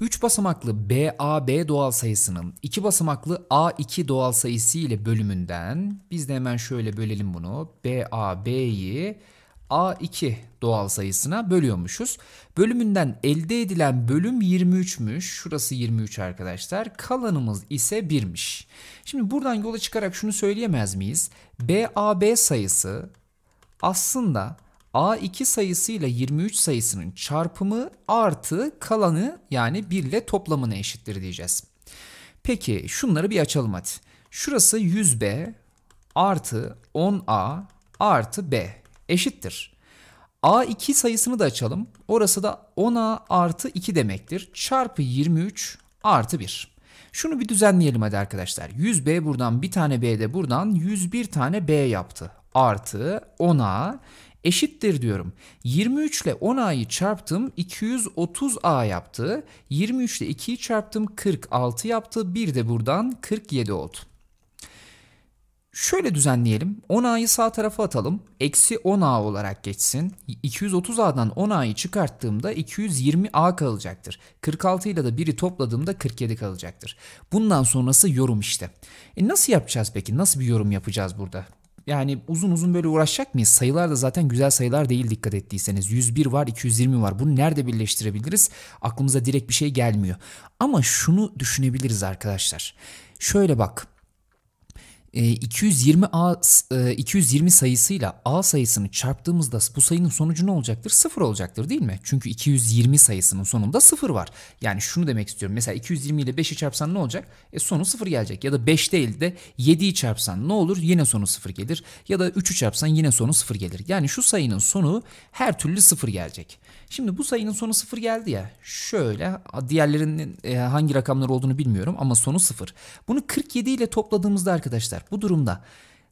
3 basamaklı BAB doğal sayısının 2 basamaklı A2 doğal sayısı ile bölümünden biz de hemen şöyle bölelim bunu. BAB'yi A2 doğal sayısına bölüyormuşuz. Bölümünden elde edilen bölüm 23'müş. Şurası 23 arkadaşlar. Kalanımız ise 1'miş. Şimdi buradan yola çıkarak şunu söyleyemez miyiz? BAB sayısı aslında A2 sayısıyla ile 23 sayısının çarpımı artı kalanı yani 1 ile toplamına eşittir diyeceğiz. Peki şunları bir açalım hadi. Şurası 100B artı 10A artı B eşittir. A2 sayısını da açalım. Orası da 10A artı 2 demektir. Çarpı 23 artı 1. Şunu bir düzenleyelim hadi arkadaşlar. 100B buradan bir tane B de buradan 101 tane B yaptı. Artı 10A eşittir diyorum. 23 ile 10 a'yı çarptım 230 a yaptı. 23 ile 2'yi çarptım 46 yaptı. Bir de buradan 47 oldu. Şöyle düzenleyelim. 10A'yı sağ tarafa atalım. Eksi 10A olarak geçsin. 230A'dan 10A'yı çıkarttığımda 220A kalacaktır. 46 ile de biri topladığımda 47 kalacaktır. Bundan sonrası yorum işte. E nasıl yapacağız peki? Nasıl bir yorum yapacağız burada? Yani uzun uzun böyle uğraşacak mıyız? Sayılar da zaten güzel sayılar değil dikkat ettiyseniz. 101 var, 220 var. Bunu nerede birleştirebiliriz? Aklımıza direkt bir şey gelmiyor. Ama şunu düşünebiliriz arkadaşlar. Şöyle bak. 220 e, A 220 e, sayısıyla A sayısını çarptığımızda bu sayının sonucu ne olacaktır? 0 olacaktır değil mi? Çünkü 220 sayısının sonunda 0 var. Yani şunu demek istiyorum. Mesela 220 ile 5'i çarpsan ne olacak? E sonu 0 gelecek. Ya da 5 değil de 7'yi çarpsan ne olur? Yine sonu 0 gelir. Ya da 3'ü çarpsan yine sonu 0 gelir. Yani şu sayının sonu her türlü 0 gelecek. Şimdi bu sayının sonu 0 geldi ya. Şöyle diğerlerinin e, hangi rakamlar olduğunu bilmiyorum ama sonu 0. Bunu 47 ile topladığımızda arkadaşlar bu durumda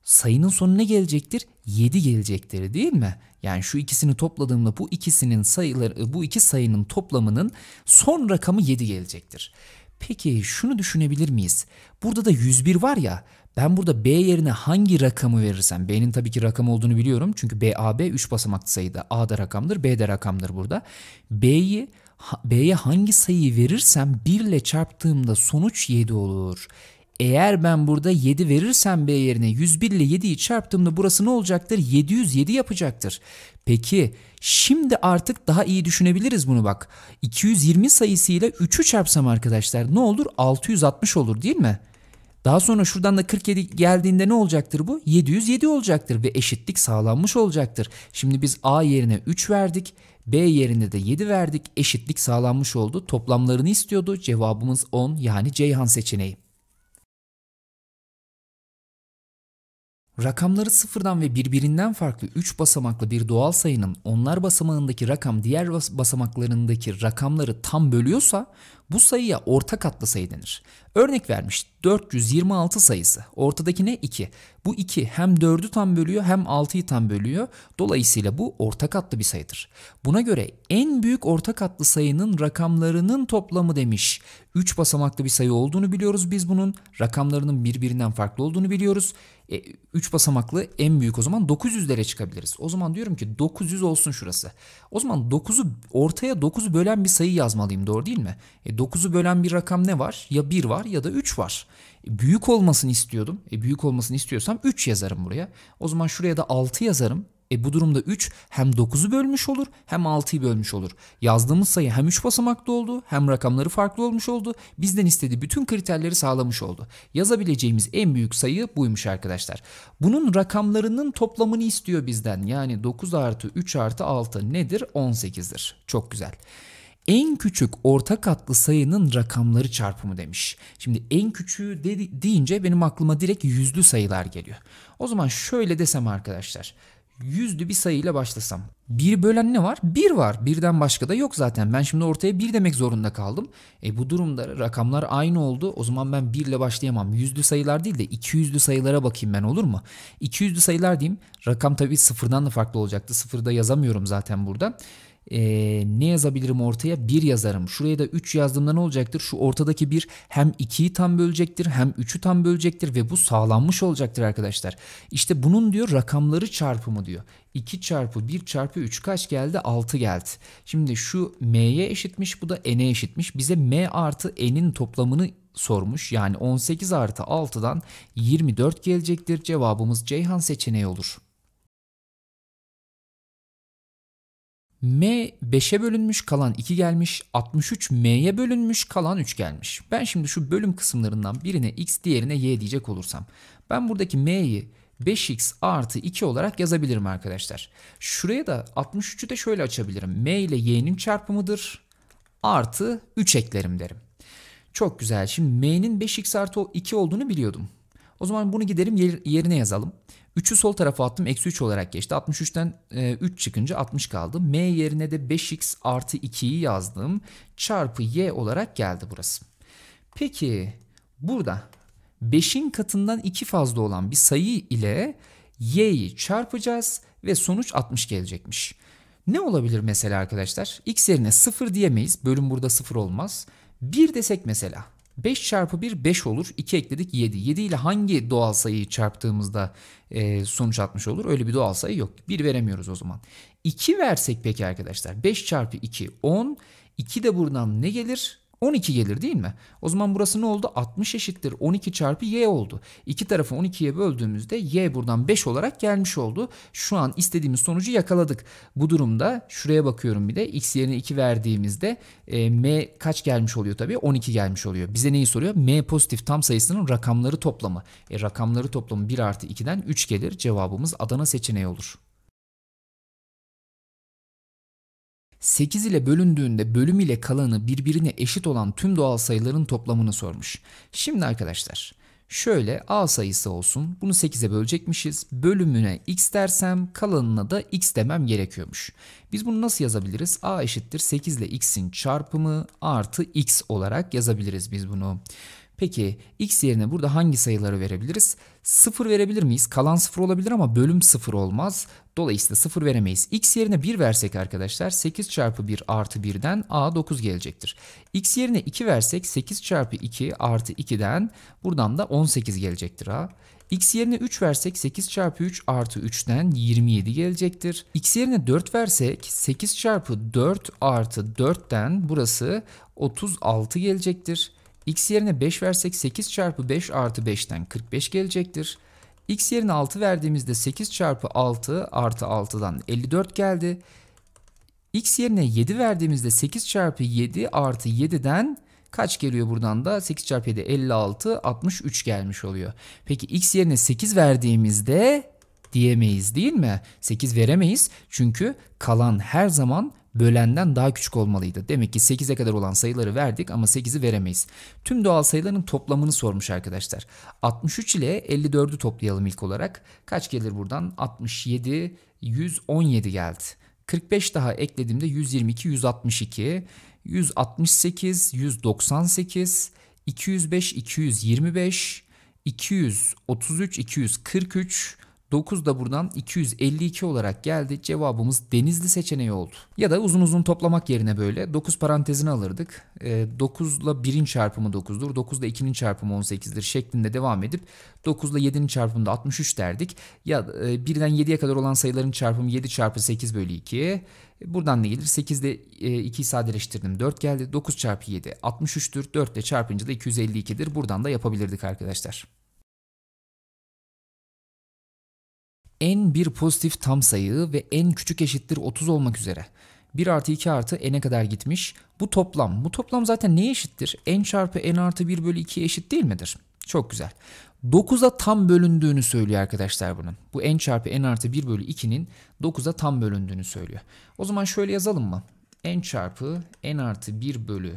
sayının sonu ne gelecektir? 7 gelecektir değil mi? Yani şu ikisini topladığımda bu ikisinin sayıları bu iki sayının toplamının son rakamı 7 gelecektir. Peki şunu düşünebilir miyiz? Burada da 101 var ya ben burada B yerine hangi rakamı verirsem B'nin tabii ki rakam olduğunu biliyorum. Çünkü B, A, B 3 basamaklı sayıda. A da rakamdır, B de rakamdır burada. B'yi B'ye hangi sayıyı verirsem 1 ile çarptığımda sonuç 7 olur eğer ben burada 7 verirsem B yerine 101 ile 7'yi çarptığımda burası ne olacaktır? 707 yapacaktır. Peki şimdi artık daha iyi düşünebiliriz bunu bak. 220 sayısıyla 3'ü çarpsam arkadaşlar ne olur? 660 olur değil mi? Daha sonra şuradan da 47 geldiğinde ne olacaktır bu? 707 olacaktır ve eşitlik sağlanmış olacaktır. Şimdi biz A yerine 3 verdik. B yerine de 7 verdik. Eşitlik sağlanmış oldu. Toplamlarını istiyordu. Cevabımız 10 yani Ceyhan seçeneği. Rakamları sıfırdan ve birbirinden farklı 3 basamaklı bir doğal sayının onlar basamağındaki rakam diğer basamaklarındaki rakamları tam bölüyorsa bu sayıya orta katlı sayı denir. Örnek vermiş 426 sayısı. Ortadaki ne? 2. Bu 2 hem 4'ü tam bölüyor hem 6'yı tam bölüyor. Dolayısıyla bu orta katlı bir sayıdır. Buna göre en büyük orta katlı sayının rakamlarının toplamı demiş. 3 basamaklı bir sayı olduğunu biliyoruz biz bunun. Rakamlarının birbirinden farklı olduğunu biliyoruz. 3 e, basamaklı en büyük o zaman 900'lere çıkabiliriz. O zaman diyorum ki 900 olsun şurası. O zaman 9'u ortaya 9'u bölen bir sayı yazmalıyım doğru değil mi? E, 9'u bölen bir rakam ne var? Ya 1 var ya da 3 var. E, büyük olmasını istiyordum. E, büyük olmasını istiyorsam 3 yazarım buraya. O zaman şuraya da 6 yazarım. E bu durumda 3 hem 9'u bölmüş olur hem 6'yı bölmüş olur. Yazdığımız sayı hem 3 basamaklı oldu hem rakamları farklı olmuş oldu. Bizden istediği bütün kriterleri sağlamış oldu. Yazabileceğimiz en büyük sayı buymuş arkadaşlar. Bunun rakamlarının toplamını istiyor bizden. Yani 9 artı 3 artı 6 nedir? 18'dir. Çok güzel en küçük orta katlı sayının rakamları çarpımı demiş. Şimdi en küçüğü de, deyince benim aklıma direkt yüzlü sayılar geliyor. O zaman şöyle desem arkadaşlar. Yüzlü bir sayıyla başlasam. Bir bölen ne var? Bir var. Birden başka da yok zaten. Ben şimdi ortaya bir demek zorunda kaldım. E bu durumda rakamlar aynı oldu. O zaman ben birle başlayamam. Yüzlü sayılar değil de iki yüzlü sayılara bakayım ben olur mu? İki yüzlü sayılar diyeyim. Rakam tabii sıfırdan da farklı olacaktı. da yazamıyorum zaten burada e, ne yazabilirim ortaya? 1 yazarım. Şuraya da 3 yazdığımda ne olacaktır? Şu ortadaki 1 hem 2'yi tam bölecektir hem 3'ü tam bölecektir ve bu sağlanmış olacaktır arkadaşlar. İşte bunun diyor rakamları çarpımı diyor. 2 çarpı 1 çarpı 3 kaç geldi? 6 geldi. Şimdi şu m'ye eşitmiş bu da n'e eşitmiş. Bize m artı n'in toplamını sormuş. Yani 18 artı 6'dan 24 gelecektir. Cevabımız Ceyhan seçeneği olur. M 5'e bölünmüş kalan 2 gelmiş. 63 M'ye bölünmüş kalan 3 gelmiş. Ben şimdi şu bölüm kısımlarından birine X diğerine Y diyecek olursam. Ben buradaki M'yi 5x artı 2 olarak yazabilirim arkadaşlar. Şuraya da 63'ü de şöyle açabilirim. M ile Y'nin çarpımıdır. Artı 3 eklerim derim. Çok güzel. Şimdi M'nin 5x artı 2 olduğunu biliyordum. O zaman bunu giderim yerine yazalım. 3'ü sol tarafa attım. Eksi 3 olarak geçti. 63'ten 3 e, çıkınca 60 kaldı. M yerine de 5x artı 2'yi yazdım. Çarpı y olarak geldi burası. Peki burada 5'in katından 2 fazla olan bir sayı ile y'yi çarpacağız ve sonuç 60 gelecekmiş. Ne olabilir mesela arkadaşlar? x yerine 0 diyemeyiz. Bölüm burada 0 olmaz. 1 desek mesela. 5 çarpı 1 5 olur. 2 ekledik 7. 7 ile hangi doğal sayıyı çarptığımızda e, sonuç atmış olur? Öyle bir doğal sayı yok. 1 veremiyoruz o zaman. 2 versek peki arkadaşlar. 5 çarpı 2 10. 2 de buradan ne gelir? 12 gelir değil mi? O zaman burası ne oldu? 60 eşittir 12 çarpı y oldu. İki tarafı 12'ye böldüğümüzde y buradan 5 olarak gelmiş oldu. Şu an istediğimiz sonucu yakaladık. Bu durumda şuraya bakıyorum bir de x yerine 2 verdiğimizde e, m kaç gelmiş oluyor tabii? 12 gelmiş oluyor. Bize neyi soruyor? m pozitif tam sayısının rakamları toplamı. E, rakamları toplamı 1 artı 2'den 3 gelir. Cevabımız Adana seçeneği olur. 8 ile bölündüğünde bölüm ile kalanı birbirine eşit olan tüm doğal sayıların toplamını sormuş. Şimdi arkadaşlar şöyle a sayısı olsun bunu 8'e bölecekmişiz. Bölümüne x dersem kalanına da x demem gerekiyormuş. Biz bunu nasıl yazabiliriz? a eşittir 8 ile x'in çarpımı artı x olarak yazabiliriz biz bunu. Peki x yerine burada hangi sayıları verebiliriz? 0 verebilir miyiz? Kalan 0 olabilir ama bölüm 0 olmaz. Dolayısıyla 0 veremeyiz. x yerine 1 versek arkadaşlar 8 çarpı 1 artı 1'den a 9 gelecektir. x yerine 2 versek 8 çarpı 2 artı 2'den buradan da 18 gelecektir a. X yerine 3 versek 8 çarpı 3 artı 3'ten 27 gelecektir. X yerine 4 versek 8 çarpı 4 artı 4'ten burası 36 gelecektir x yerine 5 versek 8 çarpı 5 artı 5'ten 45 gelecektir. x yerine 6 verdiğimizde 8 çarpı 6 artı 6'dan 54 geldi. x yerine 7 verdiğimizde 8 çarpı 7 artı 7'den kaç geliyor buradan da 8 çarpı 7 56 63 gelmiş oluyor. Peki x yerine 8 verdiğimizde diyemeyiz değil mi? 8 veremeyiz çünkü kalan her zaman bölenden daha küçük olmalıydı. Demek ki 8'e kadar olan sayıları verdik ama 8'i veremeyiz. Tüm doğal sayıların toplamını sormuş arkadaşlar. 63 ile 54'ü toplayalım ilk olarak. Kaç gelir buradan? 67, 117 geldi. 45 daha eklediğimde 122, 162, 168, 198, 205, 225, 233, 243, 9 da buradan 252 olarak geldi. Cevabımız denizli seçeneği oldu. Ya da uzun uzun toplamak yerine böyle 9 parantezini alırdık. E, 9 ile 1'in çarpımı 9'dur. 9 ile 2'nin çarpımı 18'dir şeklinde devam edip 9 ile 7'nin çarpımı da 63 derdik. Ya e, 1'den 7'ye kadar olan sayıların çarpımı 7 çarpı 8 bölü 2. Buradan ne gelir? 8 ile 2'yi sadeleştirdim. 4 geldi. 9 çarpı 7 63'tür. 4 ile çarpınca da 252'dir. Buradan da yapabilirdik arkadaşlar. en bir pozitif tam sayı ve en küçük eşittir 30 olmak üzere. 1 artı 2 artı e n'e kadar gitmiş. Bu toplam. Bu toplam zaten neye eşittir? n çarpı n artı 1 bölü 2'ye eşit değil midir? Çok güzel. 9'a tam bölündüğünü söylüyor arkadaşlar bunun. Bu n çarpı n artı 1 bölü 2'nin 9'a tam bölündüğünü söylüyor. O zaman şöyle yazalım mı? n çarpı n artı 1 bölü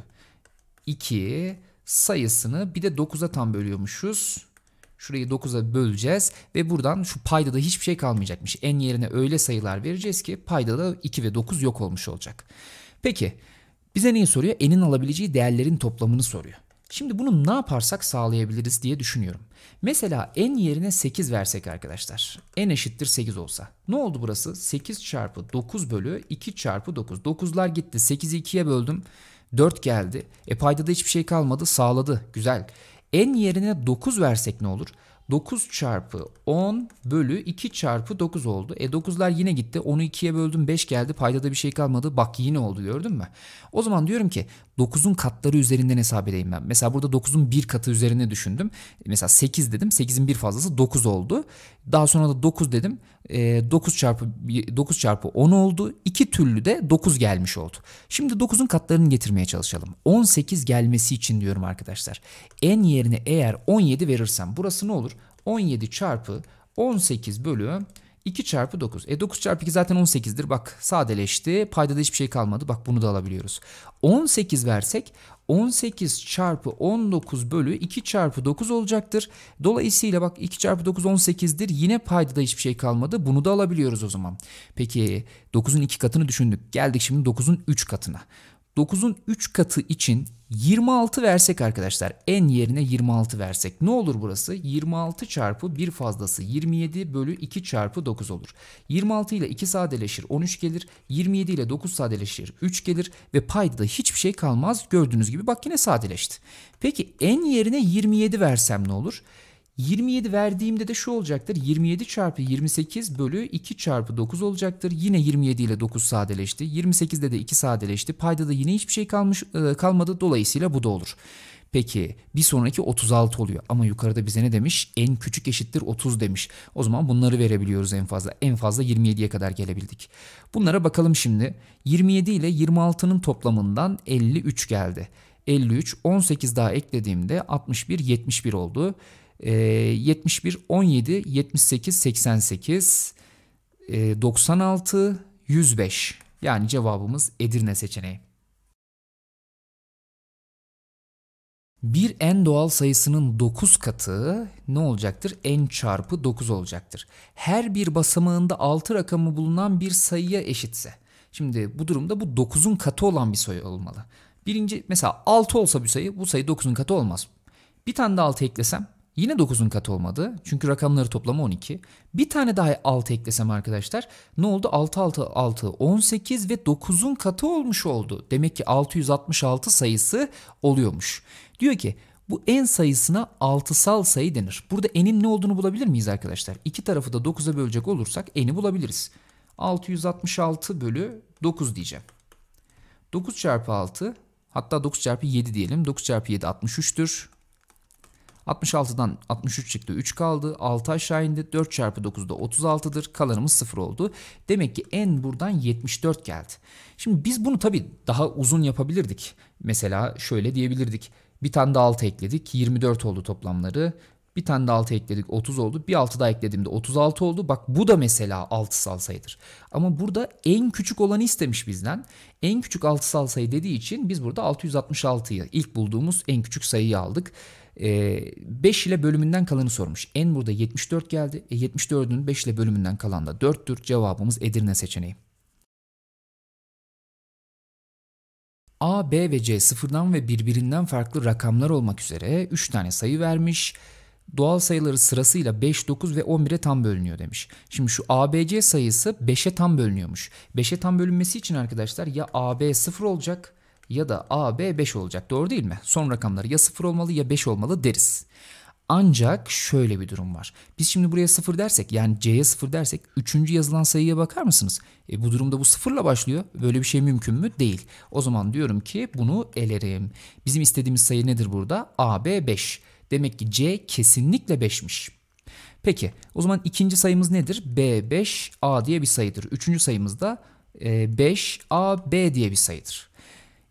2 sayısını bir de 9'a tam bölüyormuşuz. Şurayı 9'a böleceğiz ve buradan şu paydada hiçbir şey kalmayacakmış. En yerine öyle sayılar vereceğiz ki paydada 2 ve 9 yok olmuş olacak. Peki bize neyi soruyor? N'in alabileceği değerlerin toplamını soruyor. Şimdi bunu ne yaparsak sağlayabiliriz diye düşünüyorum. Mesela n yerine 8 versek arkadaşlar. n eşittir 8 olsa. Ne oldu burası? 8 çarpı 9 bölü 2 çarpı 9. 9'lar gitti. 8'i 2'ye böldüm. 4 geldi. E paydada hiçbir şey kalmadı. Sağladı. Güzel n yerine 9 versek ne olur? 9 çarpı 10 bölü 2 çarpı 9 oldu. E 9'lar yine gitti. 10'u 2'ye böldüm 5 geldi. Paydada bir şey kalmadı. Bak yine oldu gördün mü? O zaman diyorum ki 9'un katları üzerinden hesap edeyim ben. Mesela burada 9'un bir katı üzerine düşündüm. E, mesela 8 dedim. 8'in bir fazlası 9 oldu. Daha sonra da 9 dedim e, 9 çarpı 9 çarpı 10 oldu. İki türlü de 9 gelmiş oldu. Şimdi 9'un katlarını getirmeye çalışalım. 18 gelmesi için diyorum arkadaşlar. En yerine eğer 17 verirsem burası ne olur? 17 çarpı 18 bölü 2 çarpı 9. E 9 çarpı 2 zaten 18'dir. Bak sadeleşti. Paydada hiçbir şey kalmadı. Bak bunu da alabiliyoruz. 18 versek 18 çarpı 19 bölü 2 çarpı 9 olacaktır. Dolayısıyla bak 2 çarpı 9 18'dir. Yine paydada hiçbir şey kalmadı. Bunu da alabiliyoruz o zaman. Peki 9'un 2 katını düşündük. Geldik şimdi 9'un 3 katına. 9'un 3 katı için 26 versek arkadaşlar en yerine 26 versek ne olur burası? 26 çarpı 1 fazlası 27 bölü 2 çarpı 9 olur. 26 ile 2 sadeleşir 13 gelir. 27 ile 9 sadeleşir 3 gelir. Ve payda da hiçbir şey kalmaz gördüğünüz gibi bak yine sadeleşti. Peki en yerine 27 versem ne olur? 27 verdiğimde de şu olacaktır. 27 çarpı 28 bölü 2 çarpı 9 olacaktır. Yine 27 ile 9 sadeleşti. 28'de de 2 sadeleşti. Payda da yine hiçbir şey kalmış e, kalmadı. Dolayısıyla bu da olur. Peki bir sonraki 36 oluyor ama yukarıda bize ne demiş? En küçük eşittir 30 demiş. O zaman bunları verebiliyoruz en fazla. En fazla 27'ye kadar gelebildik. Bunlara bakalım şimdi. 27 ile 26'nın toplamından 53 geldi. 53, 18 daha eklediğimde 61, 71 oldu. Ee, e, 71 17 78 88 e, 96 105 yani cevabımız Edirne seçeneği. Bir n doğal sayısının 9 katı ne olacaktır? n çarpı 9 olacaktır. Her bir basamağında 6 rakamı bulunan bir sayıya eşitse. Şimdi bu durumda bu 9'un katı olan bir sayı olmalı. Birinci mesela 6 olsa bir sayı bu sayı 9'un katı olmaz. Bir tane de 6 eklesem Yine 9'un katı olmadı. Çünkü rakamları toplamı 12. Bir tane daha 6 eklesem arkadaşlar ne oldu? 6 6 6 18 ve 9'un katı olmuş oldu. Demek ki 666 sayısı oluyormuş. Diyor ki bu en sayısına altısal sayı denir. Burada n'in ne olduğunu bulabilir miyiz arkadaşlar? İki tarafı da 9'a bölecek olursak n'i bulabiliriz. 666 bölü 9 diyeceğim. 9 çarpı 6 hatta 9 çarpı 7 diyelim. 9 çarpı 7 63'tür. 66'dan 63 çıktı 3 kaldı. 6 aşağı indi. 4 çarpı 9'da 36'dır. Kalanımız 0 oldu. Demek ki en buradan 74 geldi. Şimdi biz bunu tabi daha uzun yapabilirdik. Mesela şöyle diyebilirdik. Bir tane de 6 ekledik. 24 oldu toplamları. Bir tane de 6 ekledik 30 oldu. Bir 6 daha eklediğimde 36 oldu. Bak bu da mesela 6'sal sayıdır. Ama burada en küçük olanı istemiş bizden. En küçük 6'sal sayı dediği için biz burada 666'yı ilk bulduğumuz en küçük sayıyı aldık. Ee, 5 ile bölümünden kalanı sormuş. En burada 74 geldi. E, 74'ün 5 ile bölümünden kalan da 4'tür. Cevabımız Edirne seçeneği. A, B ve C sıfırdan ve birbirinden farklı rakamlar olmak üzere 3 tane sayı vermiş doğal sayıları sırasıyla 5, 9 ve 11'e tam bölünüyor demiş. Şimdi şu ABC sayısı 5'e tam bölünüyormuş. 5'e tam bölünmesi için arkadaşlar ya AB 0 olacak ya da AB 5 olacak. Doğru değil mi? Son rakamları ya 0 olmalı ya 5 olmalı deriz. Ancak şöyle bir durum var. Biz şimdi buraya 0 dersek yani C'ye 0 dersek 3. yazılan sayıya bakar mısınız? E, bu durumda bu 0'la başlıyor. Böyle bir şey mümkün mü? Değil. O zaman diyorum ki bunu elerim. Bizim istediğimiz sayı nedir burada? AB 5. Demek ki C kesinlikle 5'miş. Peki o zaman ikinci sayımız nedir? B 5 A diye bir sayıdır. Üçüncü sayımız da 5 e, A B diye bir sayıdır.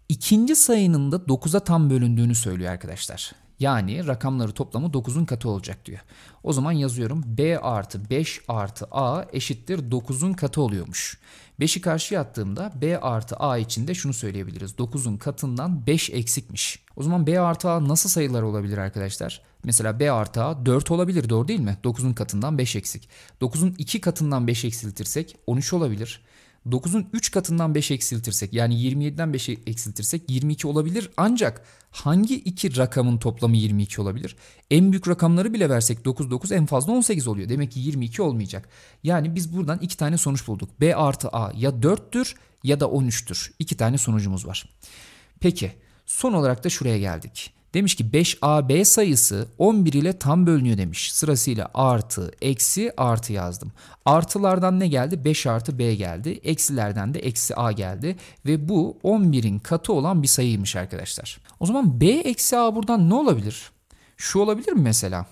İkinci sayının da 9'a tam bölündüğünü söylüyor arkadaşlar. Yani rakamları toplamı 9'un katı olacak diyor. O zaman yazıyorum B artı 5 artı A eşittir 9'un katı oluyormuş. 5'i karşıya attığımda B artı A için de şunu söyleyebiliriz. 9'un katından 5 eksikmiş. O zaman B artı A nasıl sayılar olabilir arkadaşlar? Mesela B artı A 4 olabilir doğru değil mi? 9'un katından 5 eksik. 9'un 2 katından 5 eksiltirsek 13 olabilir. 9'un 3 katından 5 eksiltirsek yani 27'den 5 eksiltirsek 22 olabilir. Ancak hangi iki rakamın toplamı 22 olabilir? En büyük rakamları bile versek 9 9 en fazla 18 oluyor. Demek ki 22 olmayacak. Yani biz buradan iki tane sonuç bulduk. B artı A ya 4'tür ya da 13'tür. İki tane sonucumuz var. Peki son olarak da şuraya geldik. Demiş ki 5AB sayısı 11 ile tam bölünüyor demiş. Sırasıyla artı, eksi, artı yazdım. Artılardan ne geldi? 5 artı B geldi. Eksilerden de eksi A geldi. Ve bu 11'in katı olan bir sayıymış arkadaşlar. O zaman B eksi A buradan ne olabilir? Şu olabilir mi mesela?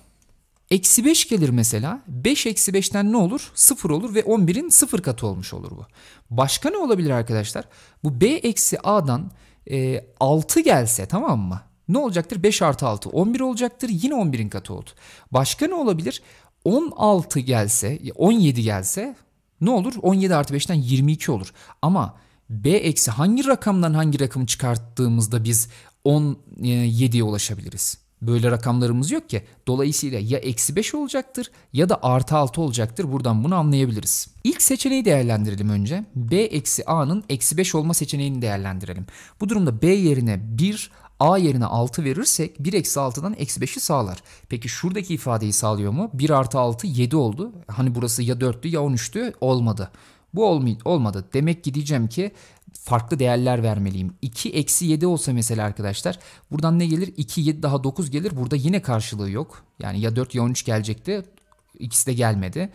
Eksi 5 gelir mesela. 5 eksi 5'ten ne olur? 0 olur ve 11'in 0 katı olmuş olur bu. Başka ne olabilir arkadaşlar? Bu B eksi A'dan e, 6 gelse tamam mı? ne olacaktır? 5 artı 6 11 olacaktır. Yine 11'in katı oldu. Başka ne olabilir? 16 gelse 17 gelse ne olur? 17 artı 5'ten 22 olur. Ama B eksi hangi rakamdan hangi rakamı çıkarttığımızda biz 17'ye e, ulaşabiliriz? Böyle rakamlarımız yok ki. Dolayısıyla ya eksi 5 olacaktır ya da artı 6 olacaktır. Buradan bunu anlayabiliriz. İlk seçeneği değerlendirelim önce. B eksi A'nın eksi 5 olma seçeneğini değerlendirelim. Bu durumda B yerine 1 a yerine 6 verirsek 1 eksi 6'dan eksi 5'i sağlar. Peki şuradaki ifadeyi sağlıyor mu? 1 artı 6 7 oldu. Hani burası ya 4'tü ya 13'tü olmadı. Bu olmadı. Demek ki diyeceğim ki farklı değerler vermeliyim. 2 eksi 7 olsa mesela arkadaşlar buradan ne gelir? 2 7 daha 9 gelir. Burada yine karşılığı yok. Yani ya 4 ya 13 gelecekti. İkisi de gelmedi.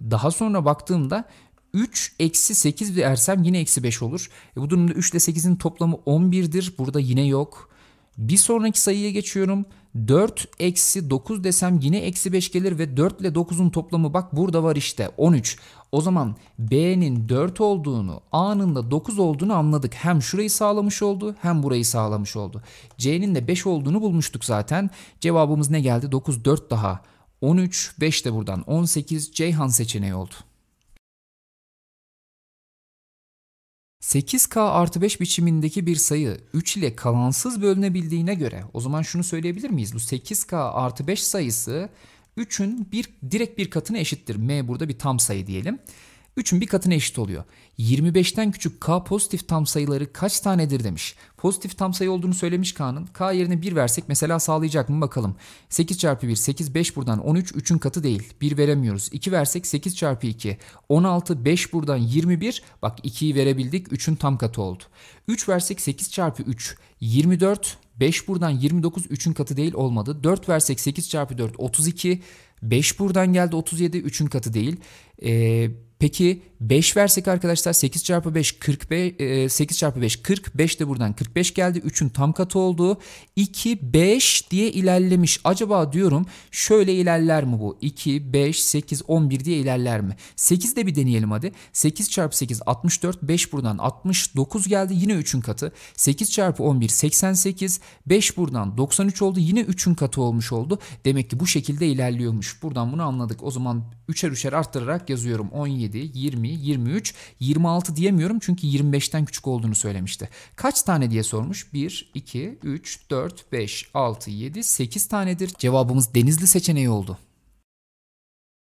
Daha sonra baktığımda 3 eksi 8 versem yine eksi 5 olur. E bu durumda 3 ile 8'in toplamı 11'dir. Burada yine yok. Bir sonraki sayıya geçiyorum. 4 eksi 9 desem yine eksi 5 gelir ve 4 ile 9'un toplamı bak burada var işte 13. O zaman B'nin 4 olduğunu A'nın da 9 olduğunu anladık. Hem şurayı sağlamış oldu hem burayı sağlamış oldu. C'nin de 5 olduğunu bulmuştuk zaten. Cevabımız ne geldi? 9 4 daha 13 5 de buradan 18 Ceyhan seçeneği oldu. 8K artı 5 biçimindeki bir sayı 3 ile kalansız bölünebildiğine göre o zaman şunu söyleyebilir miyiz? Bu 8K artı 5 sayısı 3'ün bir, direkt bir katına eşittir. M burada bir tam sayı diyelim. 3'ün bir katına eşit oluyor. 25'ten küçük k pozitif tam sayıları kaç tanedir demiş. Pozitif tam sayı olduğunu söylemiş K'nın. K yerine 1 versek mesela sağlayacak mı bakalım. 8 çarpı 1 8 5 buradan 13 3'ün katı değil. 1 veremiyoruz. 2 versek 8 çarpı 2 16 5 buradan 21 bak 2'yi verebildik 3'ün tam katı oldu. 3 versek 8 çarpı 3 24 5 buradan 29 3'ün katı değil olmadı. 4 versek 8 çarpı 4 32 5 buradan geldi 37 3'ün katı değil. Ee, Peki 5 versek arkadaşlar 8 çarpı 5 45 8 çarpı 5 40 5 de buradan 45 geldi. 3'ün tam katı olduğu 2 5 diye ilerlemiş. Acaba diyorum şöyle ilerler mi bu? 2 5 8 11 diye ilerler mi? 8 de bir deneyelim hadi. 8 çarpı 8 64 5 buradan 69 geldi. Yine 3'ün katı. 8 çarpı 11 88 5 buradan 93 oldu. Yine 3'ün katı olmuş oldu. Demek ki bu şekilde ilerliyormuş. Buradan bunu anladık. O zaman 3'er 3'er arttırarak yazıyorum. 17 20 23. 26 diyemiyorum çünkü 25'ten küçük olduğunu söylemişti. Kaç tane diye sormuş? 1, 2, 3, 4, 5, 6, 7, 8 tanedir. Cevabımız Denizli seçeneği oldu.